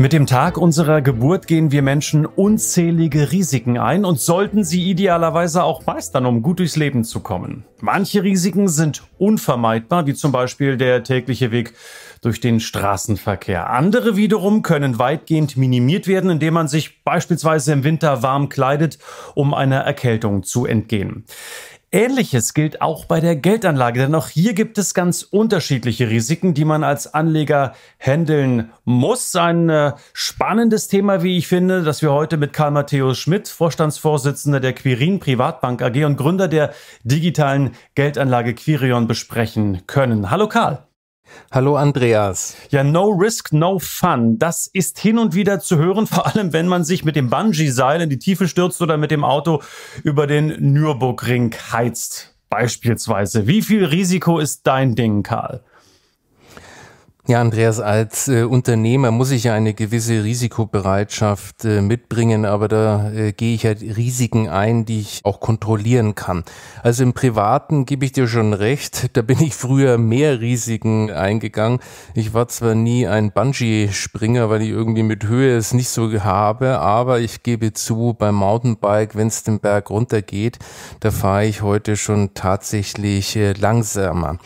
Mit dem Tag unserer Geburt gehen wir Menschen unzählige Risiken ein und sollten sie idealerweise auch meistern, um gut durchs Leben zu kommen. Manche Risiken sind unvermeidbar, wie zum Beispiel der tägliche Weg durch den Straßenverkehr. Andere wiederum können weitgehend minimiert werden, indem man sich beispielsweise im Winter warm kleidet, um einer Erkältung zu entgehen. Ähnliches gilt auch bei der Geldanlage, denn auch hier gibt es ganz unterschiedliche Risiken, die man als Anleger handeln muss. Ein äh, spannendes Thema, wie ich finde, das wir heute mit Karl Matthäus Schmidt, Vorstandsvorsitzender der Quirin Privatbank AG und Gründer der digitalen Geldanlage Quirion besprechen können. Hallo Karl. Hallo Andreas. Ja, No Risk, No Fun. Das ist hin und wieder zu hören, vor allem wenn man sich mit dem Bungee-Seil in die Tiefe stürzt oder mit dem Auto über den Nürburgring heizt. Beispielsweise. Wie viel Risiko ist dein Ding, Karl? Ja, Andreas, als äh, Unternehmer muss ich ja eine gewisse Risikobereitschaft äh, mitbringen, aber da äh, gehe ich ja halt Risiken ein, die ich auch kontrollieren kann. Also im Privaten gebe ich dir schon recht, da bin ich früher mehr Risiken eingegangen. Ich war zwar nie ein Bungee-Springer, weil ich irgendwie mit Höhe es nicht so habe, aber ich gebe zu, beim Mountainbike, wenn es den Berg runtergeht, da fahre ich heute schon tatsächlich äh, langsamer.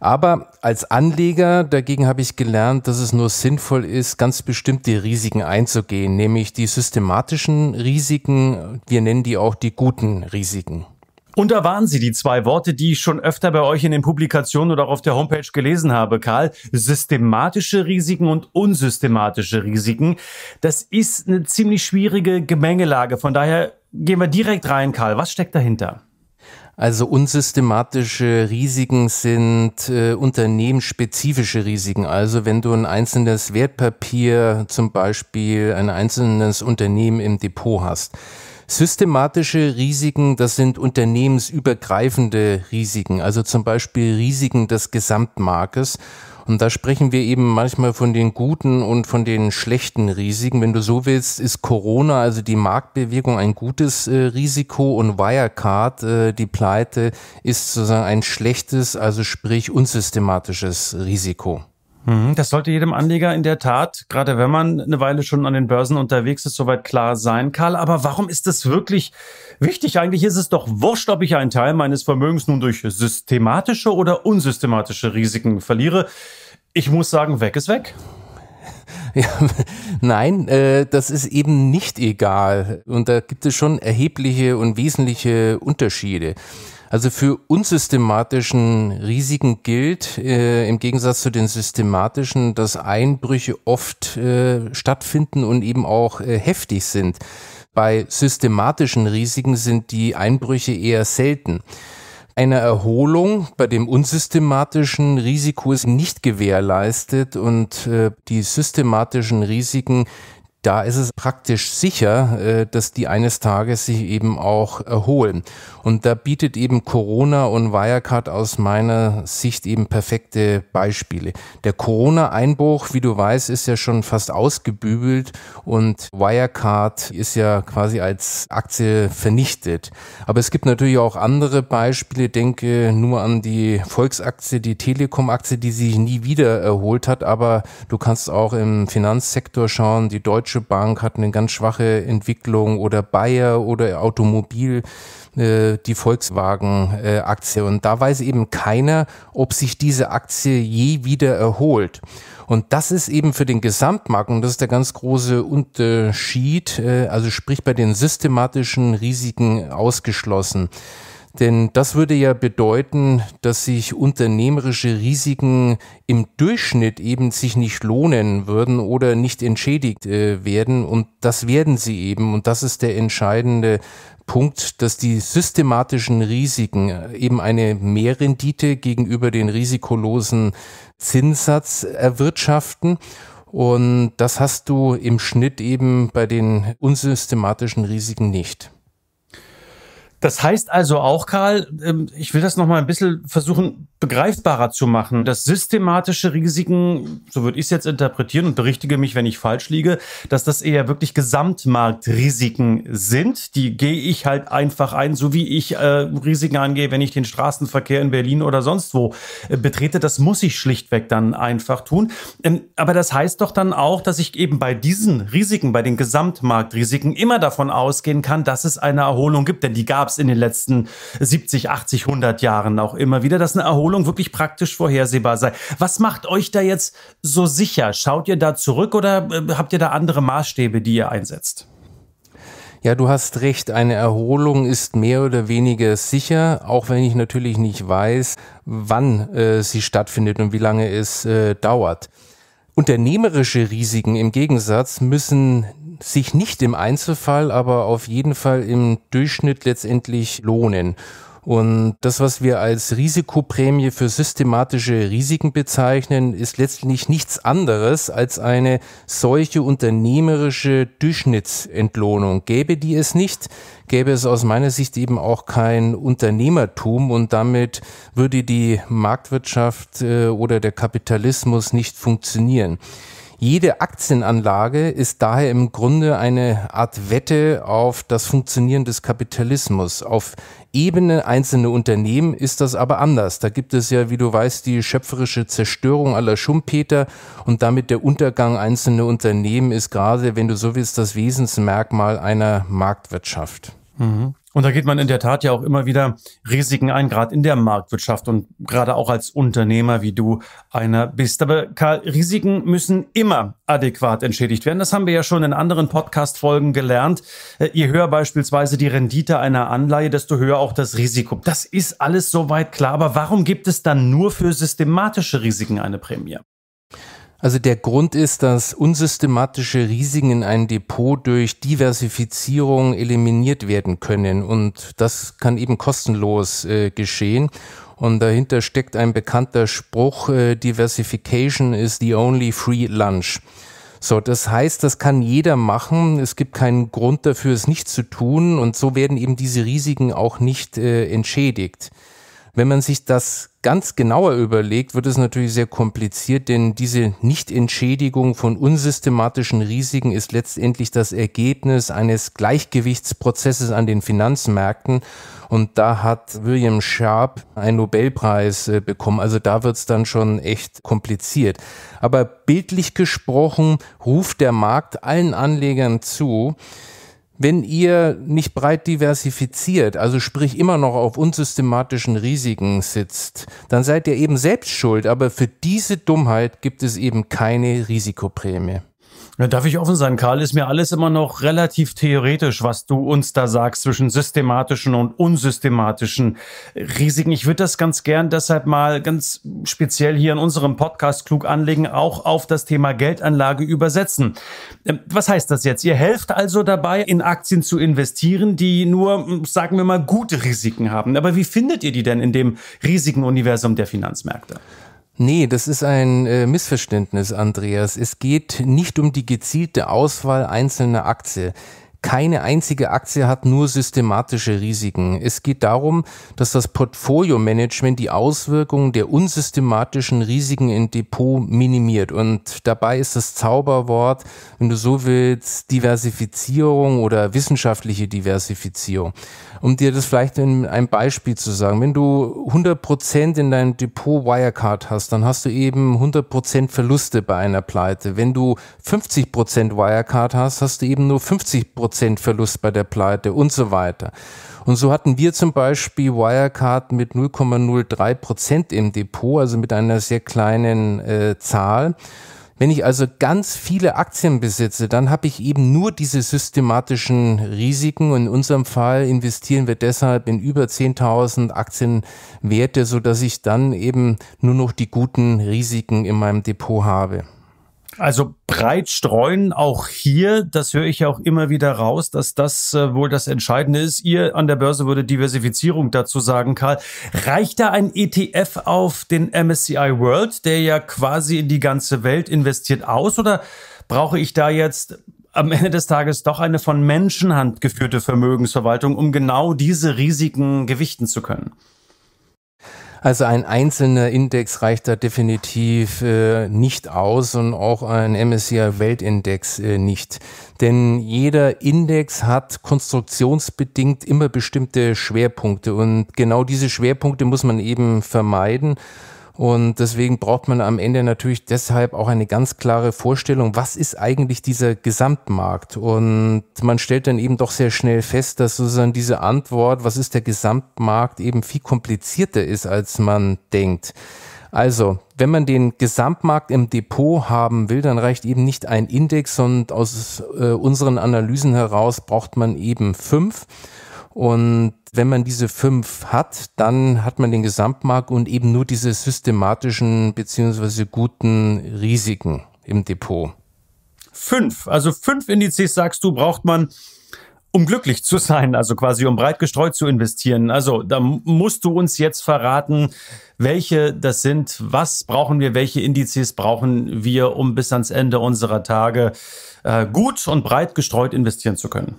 Aber als Anleger dagegen habe ich gelernt, dass es nur sinnvoll ist, ganz bestimmte Risiken einzugehen, nämlich die systematischen Risiken, wir nennen die auch die guten Risiken. Und da waren sie, die zwei Worte, die ich schon öfter bei euch in den Publikationen oder auch auf der Homepage gelesen habe, Karl. Systematische Risiken und unsystematische Risiken. Das ist eine ziemlich schwierige Gemengelage. Von daher gehen wir direkt rein, Karl. Was steckt dahinter? Also unsystematische Risiken sind äh, unternehmensspezifische Risiken. Also wenn du ein einzelnes Wertpapier, zum Beispiel ein einzelnes Unternehmen im Depot hast. Systematische Risiken, das sind unternehmensübergreifende Risiken, also zum Beispiel Risiken des Gesamtmarkes. Und da sprechen wir eben manchmal von den guten und von den schlechten Risiken. Wenn du so willst, ist Corona, also die Marktbewegung, ein gutes äh, Risiko und Wirecard, äh, die Pleite, ist sozusagen ein schlechtes, also sprich unsystematisches Risiko. Mhm, das sollte jedem Anleger in der Tat, gerade wenn man eine Weile schon an den Börsen unterwegs ist, soweit klar sein, Karl. Aber warum ist das wirklich wichtig? Eigentlich ist es doch wurscht, ob ich einen Teil meines Vermögens nun durch systematische oder unsystematische Risiken verliere. Ich muss sagen, weg ist weg. Ja, nein, äh, das ist eben nicht egal. Und da gibt es schon erhebliche und wesentliche Unterschiede. Also für unsystematischen Risiken gilt äh, im Gegensatz zu den systematischen, dass Einbrüche oft äh, stattfinden und eben auch äh, heftig sind. Bei systematischen Risiken sind die Einbrüche eher selten. Eine Erholung bei dem unsystematischen Risiko ist nicht gewährleistet und äh, die systematischen Risiken da ist es praktisch sicher, äh, dass die eines Tages sich eben auch erholen. Und da bietet eben Corona und Wirecard aus meiner Sicht eben perfekte Beispiele. Der Corona-Einbruch, wie du weißt, ist ja schon fast ausgebübelt und Wirecard ist ja quasi als Aktie vernichtet. Aber es gibt natürlich auch andere Beispiele. Denke nur an die Volksaktie, die Telekom-Aktie, die sich nie wieder erholt hat. Aber du kannst auch im Finanzsektor schauen, die Deutsche Deutsche Bank hat eine ganz schwache Entwicklung oder Bayer oder Automobil, äh, die Volkswagen-Aktie. und da weiß eben keiner, ob sich diese Aktie je wieder erholt. Und das ist eben für den Gesamtmarkt, und das ist der ganz große Unterschied, äh, also sprich bei den systematischen Risiken ausgeschlossen. Denn das würde ja bedeuten, dass sich unternehmerische Risiken im Durchschnitt eben sich nicht lohnen würden oder nicht entschädigt äh, werden. Und das werden sie eben. Und das ist der entscheidende Punkt, dass die systematischen Risiken äh, eben eine Mehrrendite gegenüber den risikolosen Zinssatz erwirtschaften. Und das hast du im Schnitt eben bei den unsystematischen Risiken nicht. Das heißt also auch, Karl, ähm, ich will das nochmal ein bisschen versuchen begreifbarer zu machen, dass systematische Risiken, so würde ich es jetzt interpretieren und berichtige mich, wenn ich falsch liege, dass das eher wirklich Gesamtmarktrisiken sind. Die gehe ich halt einfach ein, so wie ich äh, Risiken angehe, wenn ich den Straßenverkehr in Berlin oder sonst wo äh, betrete. Das muss ich schlichtweg dann einfach tun. Ähm, aber das heißt doch dann auch, dass ich eben bei diesen Risiken, bei den Gesamtmarktrisiken immer davon ausgehen kann, dass es eine Erholung gibt. Denn die gab es in den letzten 70, 80, 100 Jahren auch immer wieder, dass eine Erholung Erholung wirklich praktisch vorhersehbar sei. Was macht euch da jetzt so sicher? Schaut ihr da zurück oder äh, habt ihr da andere Maßstäbe, die ihr einsetzt? Ja, du hast recht, eine Erholung ist mehr oder weniger sicher, auch wenn ich natürlich nicht weiß, wann äh, sie stattfindet und wie lange es äh, dauert. Unternehmerische Risiken im Gegensatz müssen sich nicht im Einzelfall, aber auf jeden Fall im Durchschnitt letztendlich lohnen. Und das, was wir als Risikoprämie für systematische Risiken bezeichnen, ist letztlich nichts anderes als eine solche unternehmerische Durchschnittsentlohnung. Gäbe die es nicht, gäbe es aus meiner Sicht eben auch kein Unternehmertum und damit würde die Marktwirtschaft äh, oder der Kapitalismus nicht funktionieren. Jede Aktienanlage ist daher im Grunde eine Art Wette auf das Funktionieren des Kapitalismus, auf Ebene einzelne Unternehmen ist das aber anders. Da gibt es ja, wie du weißt, die schöpferische Zerstörung aller Schumpeter und damit der Untergang einzelner Unternehmen ist gerade, wenn du so willst, das Wesensmerkmal einer Marktwirtschaft. Mhm. Und da geht man in der Tat ja auch immer wieder Risiken ein, gerade in der Marktwirtschaft und gerade auch als Unternehmer, wie du einer bist. Aber Karl, Risiken müssen immer adäquat entschädigt werden. Das haben wir ja schon in anderen Podcast-Folgen gelernt. Äh, je höher beispielsweise die Rendite einer Anleihe, desto höher auch das Risiko. Das ist alles soweit klar. Aber warum gibt es dann nur für systematische Risiken eine Prämie? Also der Grund ist, dass unsystematische Risiken in einem Depot durch Diversifizierung eliminiert werden können und das kann eben kostenlos äh, geschehen. Und dahinter steckt ein bekannter Spruch, äh, Diversification is the only free lunch. So, das heißt, das kann jeder machen. Es gibt keinen Grund dafür, es nicht zu tun. Und so werden eben diese Risiken auch nicht äh, entschädigt. Wenn man sich das ganz genauer überlegt, wird es natürlich sehr kompliziert, denn diese Nichtentschädigung von unsystematischen Risiken ist letztendlich das Ergebnis eines Gleichgewichtsprozesses an den Finanzmärkten. Und da hat William Sharp einen Nobelpreis äh, bekommen. Also da wird es dann schon echt kompliziert. Aber bildlich gesprochen ruft der Markt allen Anlegern zu, wenn ihr nicht breit diversifiziert, also sprich immer noch auf unsystematischen Risiken sitzt, dann seid ihr eben selbst schuld, aber für diese Dummheit gibt es eben keine Risikoprämie. Ja, darf ich offen sein, Karl? Ist mir alles immer noch relativ theoretisch, was du uns da sagst zwischen systematischen und unsystematischen Risiken. Ich würde das ganz gern deshalb mal ganz speziell hier in unserem Podcast klug anlegen, auch auf das Thema Geldanlage übersetzen. Ähm, was heißt das jetzt? Ihr helft also dabei, in Aktien zu investieren, die nur, hm, sagen wir mal, gute Risiken haben. Aber wie findet ihr die denn in dem riesigen Universum der Finanzmärkte? Nee, das ist ein äh, Missverständnis, Andreas. Es geht nicht um die gezielte Auswahl einzelner Aktien keine einzige Aktie hat nur systematische Risiken. Es geht darum, dass das Portfolio-Management die Auswirkungen der unsystematischen Risiken im Depot minimiert. Und dabei ist das Zauberwort, wenn du so willst, Diversifizierung oder wissenschaftliche Diversifizierung. Um dir das vielleicht in einem Beispiel zu sagen, wenn du 100% Prozent in deinem Depot Wirecard hast, dann hast du eben 100% Prozent Verluste bei einer Pleite. Wenn du 50% Prozent Wirecard hast, hast du eben nur 50% Prozent Verlust bei der Pleite und so weiter. Und so hatten wir zum Beispiel Wirecard mit 0,03 Prozent im Depot, also mit einer sehr kleinen äh, Zahl. Wenn ich also ganz viele Aktien besitze, dann habe ich eben nur diese systematischen Risiken. Und in unserem Fall investieren wir deshalb in über 10.000 Aktienwerte, so dass ich dann eben nur noch die guten Risiken in meinem Depot habe. Also breit streuen auch hier, das höre ich ja auch immer wieder raus, dass das äh, wohl das Entscheidende ist. Ihr an der Börse würde Diversifizierung dazu sagen, Karl. Reicht da ein ETF auf den MSCI World, der ja quasi in die ganze Welt investiert, aus? Oder brauche ich da jetzt am Ende des Tages doch eine von Menschenhand geführte Vermögensverwaltung, um genau diese Risiken gewichten zu können? Also ein einzelner Index reicht da definitiv äh, nicht aus und auch ein MSCI Weltindex äh, nicht. Denn jeder Index hat konstruktionsbedingt immer bestimmte Schwerpunkte und genau diese Schwerpunkte muss man eben vermeiden. Und deswegen braucht man am Ende natürlich deshalb auch eine ganz klare Vorstellung, was ist eigentlich dieser Gesamtmarkt? Und man stellt dann eben doch sehr schnell fest, dass sozusagen diese Antwort, was ist der Gesamtmarkt, eben viel komplizierter ist, als man denkt. Also, wenn man den Gesamtmarkt im Depot haben will, dann reicht eben nicht ein Index und aus äh, unseren Analysen heraus braucht man eben fünf. Und wenn man diese fünf hat, dann hat man den Gesamtmarkt und eben nur diese systematischen beziehungsweise guten Risiken im Depot. Fünf, also fünf Indizes sagst du, braucht man, um glücklich zu sein, also quasi um breit gestreut zu investieren. Also da musst du uns jetzt verraten, welche das sind, was brauchen wir, welche Indizes brauchen wir, um bis ans Ende unserer Tage äh, gut und breit gestreut investieren zu können.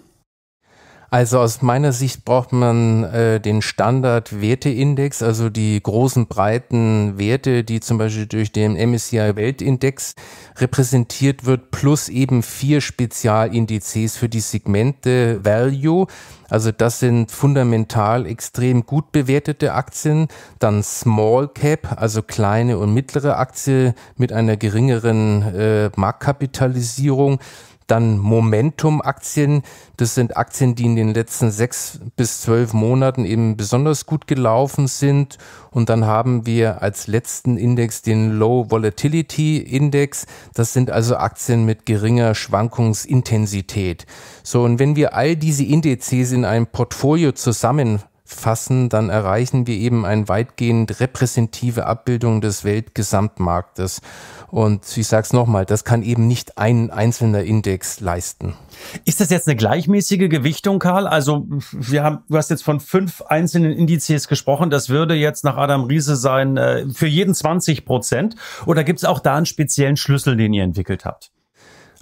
Also aus meiner Sicht braucht man äh, den Standard-Werteindex, also die großen breiten Werte, die zum Beispiel durch den MSCI Weltindex repräsentiert wird, plus eben vier Spezialindizes für die Segmente Value. Also das sind fundamental extrem gut bewertete Aktien, dann Small Cap, also kleine und mittlere Aktie mit einer geringeren äh, Marktkapitalisierung. Dann Momentum-Aktien. Das sind Aktien, die in den letzten sechs bis zwölf Monaten eben besonders gut gelaufen sind. Und dann haben wir als letzten Index den Low Volatility Index. Das sind also Aktien mit geringer Schwankungsintensität. So, und wenn wir all diese Indizes in einem Portfolio zusammen fassen, dann erreichen wir eben eine weitgehend repräsentative Abbildung des Weltgesamtmarktes. Und ich sage es nochmal, das kann eben nicht ein einzelner Index leisten. Ist das jetzt eine gleichmäßige Gewichtung, Karl? Also wir haben, du hast jetzt von fünf einzelnen Indizes gesprochen. Das würde jetzt nach Adam Riese sein äh, für jeden 20 Prozent. Oder gibt es auch da einen speziellen Schlüssel, den ihr entwickelt habt?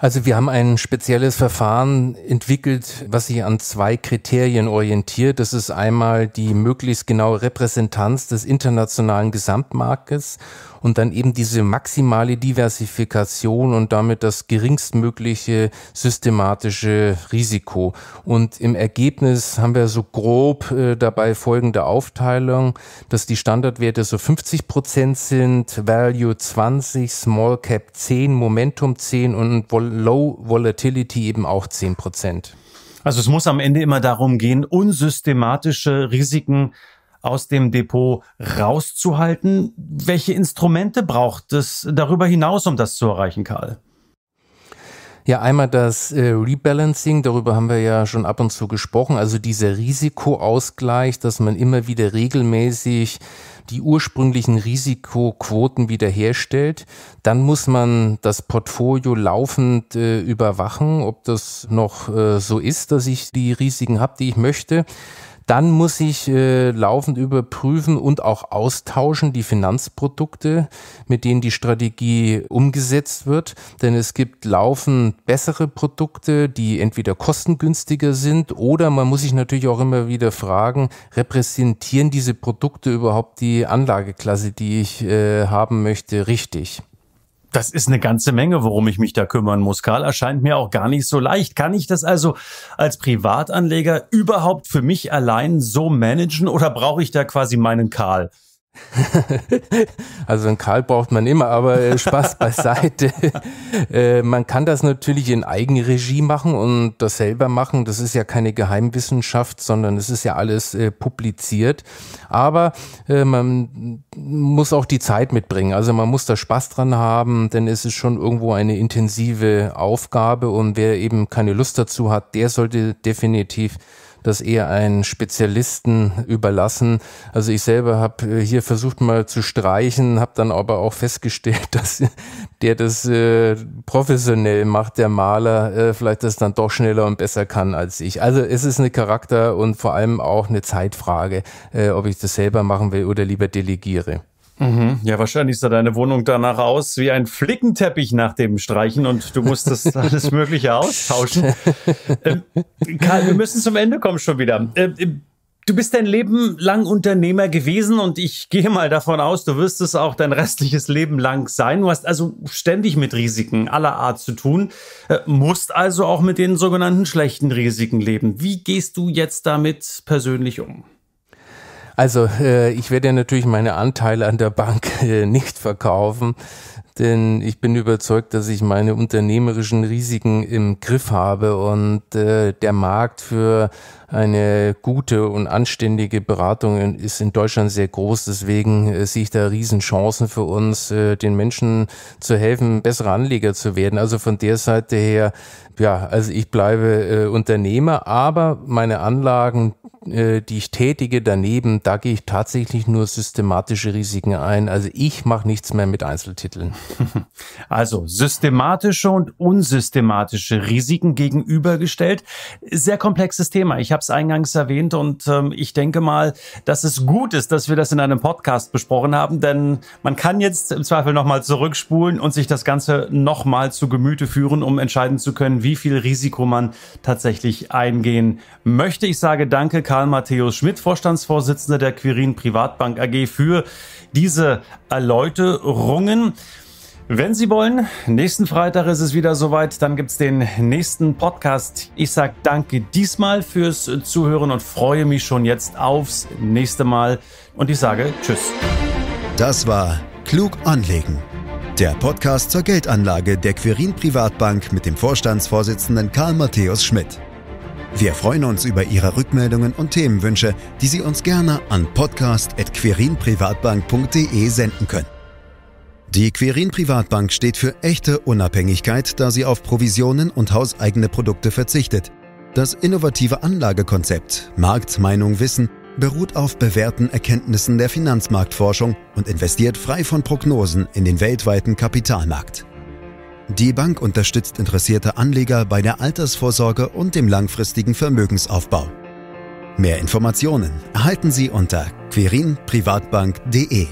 Also wir haben ein spezielles Verfahren entwickelt, was sich an zwei Kriterien orientiert. Das ist einmal die möglichst genaue Repräsentanz des internationalen Gesamtmarktes und dann eben diese maximale Diversifikation und damit das geringstmögliche systematische Risiko. Und im Ergebnis haben wir so grob äh, dabei folgende Aufteilung, dass die Standardwerte so 50 Prozent sind, Value 20, Small Cap 10, Momentum 10 und Vol Low Volatility eben auch 10 Prozent. Also es muss am Ende immer darum gehen, unsystematische Risiken aus dem Depot rauszuhalten. Welche Instrumente braucht es darüber hinaus, um das zu erreichen, Karl? Ja, einmal das äh, Rebalancing, darüber haben wir ja schon ab und zu gesprochen, also dieser Risikoausgleich, dass man immer wieder regelmäßig die ursprünglichen Risikoquoten wiederherstellt. Dann muss man das Portfolio laufend äh, überwachen, ob das noch äh, so ist, dass ich die Risiken habe, die ich möchte. Dann muss ich äh, laufend überprüfen und auch austauschen die Finanzprodukte, mit denen die Strategie umgesetzt wird. Denn es gibt laufend bessere Produkte, die entweder kostengünstiger sind oder man muss sich natürlich auch immer wieder fragen, repräsentieren diese Produkte überhaupt die Anlageklasse, die ich äh, haben möchte, richtig? das ist eine ganze Menge, worum ich mich da kümmern muss. Karl erscheint mir auch gar nicht so leicht. Kann ich das also als Privatanleger überhaupt für mich allein so managen oder brauche ich da quasi meinen Karl? also einen Karl braucht man immer, aber äh, Spaß beiseite. Äh, man kann das natürlich in Eigenregie machen und das selber machen. Das ist ja keine Geheimwissenschaft, sondern es ist ja alles äh, publiziert. Aber äh, man muss auch die Zeit mitbringen. Also man muss da Spaß dran haben, denn es ist schon irgendwo eine intensive Aufgabe und wer eben keine Lust dazu hat, der sollte definitiv das eher einen Spezialisten überlassen. Also ich selber habe äh, hier versucht mal zu streichen, habe dann aber auch festgestellt, dass der das äh, professionell macht, der Maler, äh, vielleicht das dann doch schneller und besser kann als ich. Also es ist eine Charakter- und vor allem auch eine Zeitfrage, äh, ob ich das selber machen will oder lieber delegiere. Mhm. Ja, wahrscheinlich sah deine Wohnung danach aus wie ein Flickenteppich nach dem Streichen und du musstest alles Mögliche austauschen. ähm, Karl, wir müssen zum Ende kommen schon wieder. Ähm, ähm, du bist dein Leben lang Unternehmer gewesen und ich gehe mal davon aus, du wirst es auch dein restliches Leben lang sein. Du hast also ständig mit Risiken aller Art zu tun, äh, musst also auch mit den sogenannten schlechten Risiken leben. Wie gehst du jetzt damit persönlich um? Also äh, ich werde natürlich meine Anteile an der Bank äh, nicht verkaufen denn ich bin überzeugt, dass ich meine unternehmerischen Risiken im Griff habe und äh, der Markt für eine gute und anständige Beratung ist in Deutschland sehr groß. Deswegen äh, sehe ich da Riesenchancen für uns, äh, den Menschen zu helfen, bessere Anleger zu werden. Also von der Seite her, ja, also ich bleibe äh, Unternehmer, aber meine Anlagen, äh, die ich tätige daneben, da gehe ich tatsächlich nur systematische Risiken ein. Also ich mache nichts mehr mit Einzeltiteln. Also systematische und unsystematische Risiken gegenübergestellt. Sehr komplexes Thema. Ich habe es eingangs erwähnt und ähm, ich denke mal, dass es gut ist, dass wir das in einem Podcast besprochen haben, denn man kann jetzt im Zweifel nochmal zurückspulen und sich das Ganze nochmal zu Gemüte führen, um entscheiden zu können, wie viel Risiko man tatsächlich eingehen möchte. Ich sage danke Karl Matthäus Schmidt, Vorstandsvorsitzender der Quirin Privatbank AG, für diese Erläuterungen. Wenn Sie wollen, nächsten Freitag ist es wieder soweit, dann gibt es den nächsten Podcast. Ich sage danke diesmal fürs Zuhören und freue mich schon jetzt aufs nächste Mal. Und ich sage Tschüss. Das war Klug anlegen. Der Podcast zur Geldanlage der Quirin Privatbank mit dem Vorstandsvorsitzenden Karl Matthäus Schmidt. Wir freuen uns über Ihre Rückmeldungen und Themenwünsche, die Sie uns gerne an podcast.querinprivatbank.de senden können. Die Querin Privatbank steht für echte Unabhängigkeit, da sie auf Provisionen und hauseigene Produkte verzichtet. Das innovative Anlagekonzept Marktmeinung Wissen beruht auf bewährten Erkenntnissen der Finanzmarktforschung und investiert frei von Prognosen in den weltweiten Kapitalmarkt. Die Bank unterstützt interessierte Anleger bei der Altersvorsorge und dem langfristigen Vermögensaufbau. Mehr Informationen erhalten Sie unter querinprivatbank.de.